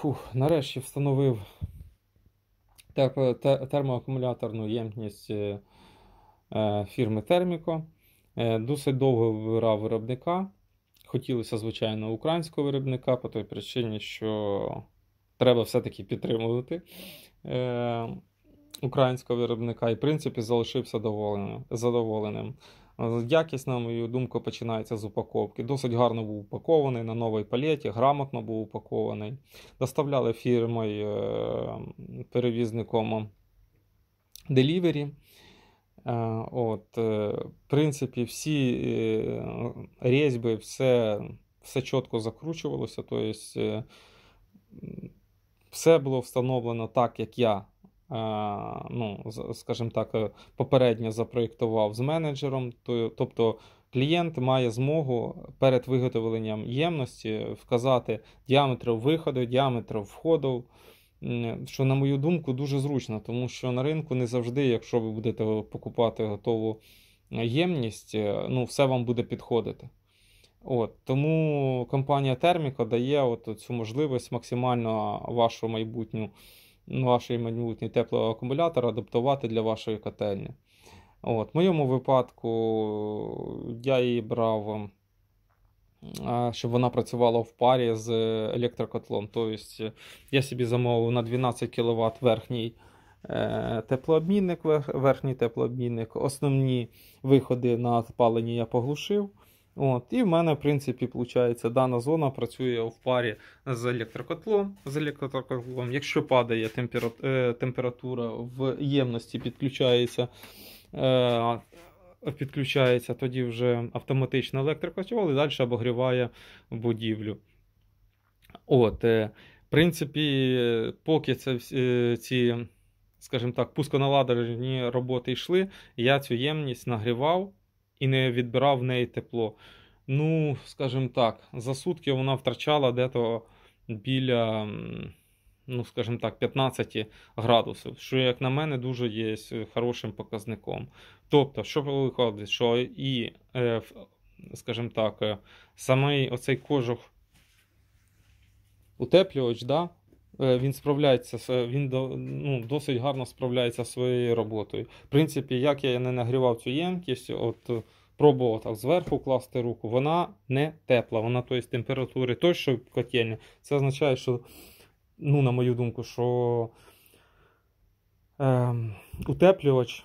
Фух, Нарешті встановив термоакумуляторну ємність е, е, фірми Терміко. Досить довго вибирав виробника. Хотілося, звичайно, українського виробника по той причині, що треба все-таки підтримувати е, українського виробника і, в принципі, залишився задоволеним. Е, якісна, мою думку, починається з упаковки. Досить гарно був упакований на новій палеті, грамотно був упакований. Доставляли фірмою е, перевізником Delivery. Е, от, В принципі, всі різьби, все все чітко закручувалося. Тобто, все було встановлено так, як я Е, ну, скажімо так, е, попередньо запроєктував з менеджером, тобто клієнт має змогу перед виготовленням ємності вказати діаметр виходу, діаметр входу. Що, на мою думку, дуже зручно, тому що на ринку не завжди, якщо ви будете покупати готову е, ємність, ну, все вам буде підходити. От, Тому компанія Терміко дає от цю можливість максимально вашу майбутню вашої майбутньої теплого акумулятора адаптувати для вашої котельні. От, В моєму випадку я її брав, ем, щоб вона працювала в парі з електрокотлом. Тобто е, я собі замовив на 12 кВт верхній е, теплообмінник, верхній теплообмінник. Основні виходи на опалення я поглушив. От, І в мене, в принципі, виходить, дана зона працює в парі з електрокотлом. З електрокотлом. Якщо падає е, температура в ємності, підключається. Е, підключається тоді вже автоматично електрокотел і далі обогріває будівлю. От, е, В принципі, поки це ці, скажімо так, пусконаладжені роботи йшли, я цю ємність нагрівав і не відбирав в неї тепло. Ну, скажімо так, за сутки вона втрачала дето біля, ну, скажімо так, 15 градусів, що, як на мене, дуже є хорошим показником. Тобто, що виходить, що і, е, скажімо так, е, самий оцей кожух утеплювач, да, Е, він справляється, е, він ну, досить гарно справляється зі своєю роботою. В принципі, як я не нагрівав цю ємкість, от е, пробував так зверху класти руку, вона не тепла, вона тобто, температури той, що в котельні. Це означає, що, ну, на мою думку, що е, утеплювач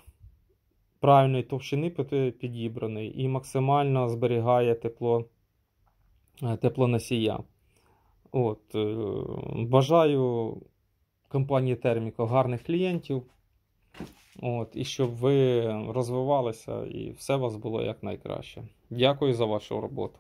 правильної товщини підібраний і максимально зберігає тепло теплоносія. От, е, Бажаю компанії Терміко гарних клієнтів. От, І щоб ви розвивалися і все у вас було якнайкраще. Дякую за вашу роботу.